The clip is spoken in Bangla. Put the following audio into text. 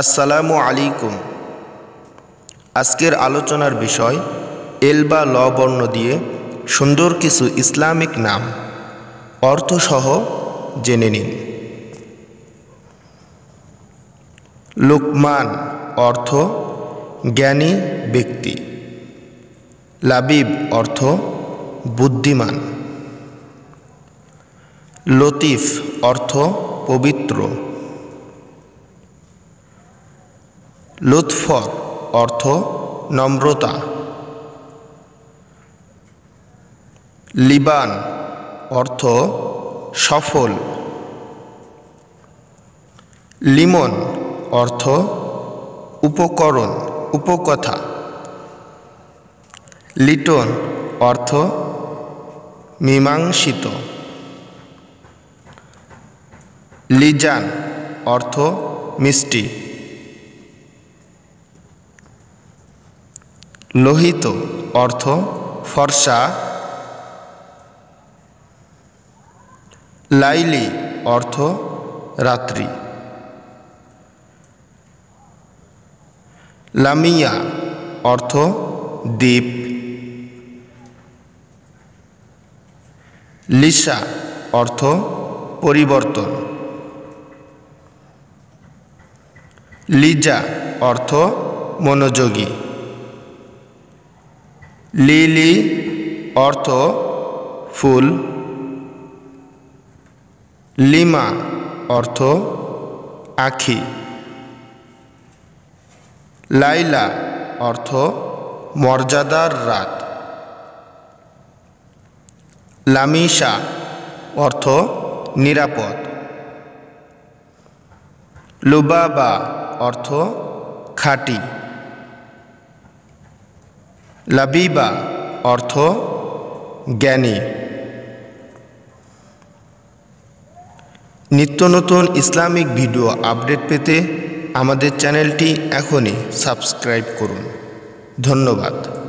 আসসালামু আলাইকুম আজকের আলোচনার বিষয় এল বা ল বর্ণ দিয়ে সুন্দর কিছু ইসলামিক নাম অর্থসহ জেনে নিন লুকমান অর্থ জ্ঞানী ব্যক্তি লাবিব অর্থ বুদ্ধিমান লতিফ অর্থ পবিত্র লুৎফর অর্থ নম্রতা লিবান অর্থ সফল লিমন অর্থ উপকরণ উপকথা লিটন অর্থ মীমাংসিত লিজান অর্থ মিষ্টি লোহিত অর্থ ফর্সা লাইলি অর্থ রাত্রি লামিয়া অর্থ দ্বীপ লিসা অর্থ পরিবর্তন লিজা অর্থ মনোযোগী লিলি অর্থ ফুল লিমা অর্থ আখি লাইলা অর্থ মর্যাদার রাত লামিশা অর্থ নিরাপদ লুবাবা অর্থ খাঁটি লাবিবা অর্থ জ্ঞানী নিত্য নতুন ইসলামিক ভিডিও আপডেট পেতে আমাদের চ্যানেলটি এখনই সাবস্ক্রাইব করুন ধন্যবাদ